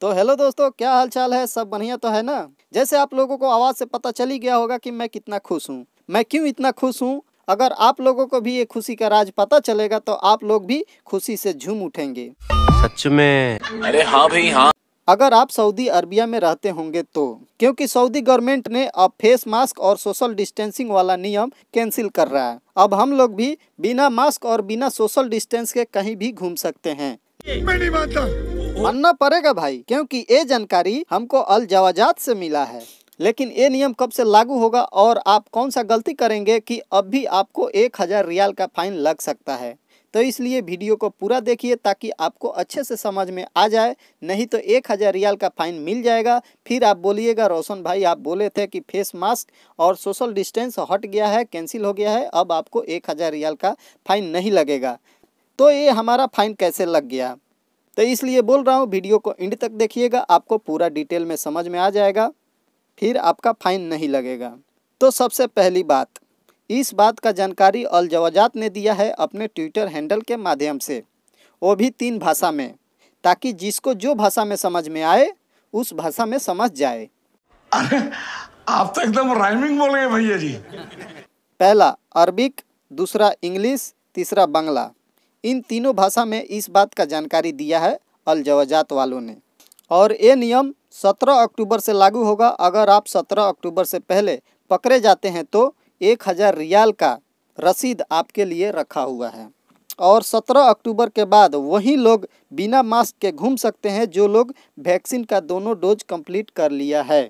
तो हेलो दोस्तों क्या हाल चाल है सब बढ़िया तो है ना जैसे आप लोगों को आवाज़ से पता चली गया होगा कि मैं कितना खुश हूँ मैं क्यों इतना खुश हूँ अगर आप लोगों को भी ये खुशी का राज पता चलेगा तो आप लोग भी खुशी से झूम उठेंगे सच में अरे हाँ भाई हाँ अगर आप सऊदी अरबिया में रहते होंगे तो क्योंकि सऊदी गवर्नमेंट ने अब फेस मास्क और सोशल डिस्टेंसिंग वाला नियम कैंसिल कर रहा है अब हम लोग भी बिना मास्क और बिना सोशल डिस्टेंस के कहीं भी घूम सकते हैं मैं नहीं मानता मानना पड़ेगा भाई क्योंकि ये जानकारी हमको अल जवाजात से मिला है लेकिन ये नियम कब से लागू होगा और आप कौन सा गलती करेंगे कि अब भी आपको एक हज़ार रियाल का फाइन लग सकता है तो इसलिए वीडियो को पूरा देखिए ताकि आपको अच्छे से समझ में आ जाए नहीं तो एक हज़ार रियाल का फाइन मिल जाएगा फिर आप बोलिएगा रोशन भाई आप बोले थे कि फेस मास्क और सोशल डिस्टेंस हट गया है कैंसिल हो गया है अब आपको एक हज़ार रियाल का फाइन नहीं लगेगा तो ये हमारा फाइन कैसे लग गया तो इसलिए बोल रहा हूँ वीडियो को एंड तक देखिएगा आपको पूरा डिटेल में समझ में आ जाएगा फिर आपका फाइन नहीं लगेगा तो सबसे पहली बात इस बात का जानकारी जवाजात ने दिया है अपने ट्विटर हैंडल के माध्यम से वो भी तीन भाषा में ताकि जिसको जो भाषा में समझ में आए उस भाषा में समझ जाए अरे आप तो एकदम राइमिंग बोल गए भैया जी पहला अरबिक दूसरा इंग्लिश तीसरा बांग्ला इन तीनों भाषा में इस बात का जानकारी दिया है अलजवाजात वालों ने और ये नियम 17 अक्टूबर से लागू होगा अगर आप 17 अक्टूबर से पहले पकड़े जाते हैं तो एक हज़ार रियाल का रसीद आपके लिए रखा हुआ है और 17 अक्टूबर के बाद वही लोग बिना मास्क के घूम सकते हैं जो लोग वैक्सीन का दोनों डोज कंप्लीट कर लिया है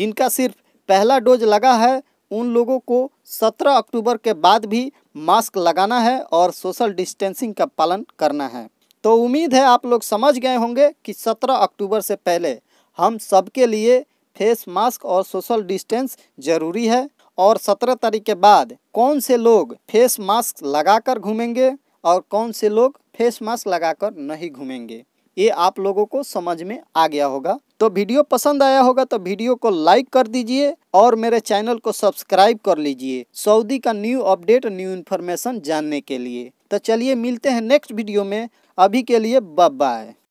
जिनका सिर्फ पहला डोज लगा है उन लोगों को 17 अक्टूबर के बाद भी मास्क लगाना है और सोशल डिस्टेंसिंग का पालन करना है तो उम्मीद है आप लोग समझ गए होंगे कि 17 अक्टूबर से पहले हम सबके लिए फेस मास्क और सोशल डिस्टेंस जरूरी है और 17 तारीख के बाद कौन से लोग फेस मास्क लगाकर घूमेंगे और कौन से लोग फेस मास्क लगाकर नहीं घूमेंगे ये आप लोगों को समझ में आ गया होगा तो वीडियो पसंद आया होगा तो वीडियो को लाइक कर दीजिए और मेरे चैनल को सब्सक्राइब कर लीजिए सऊदी का न्यू अपडेट न्यू इन्फॉर्मेशन जानने के लिए तो चलिए मिलते हैं नेक्स्ट वीडियो में अभी के लिए बाय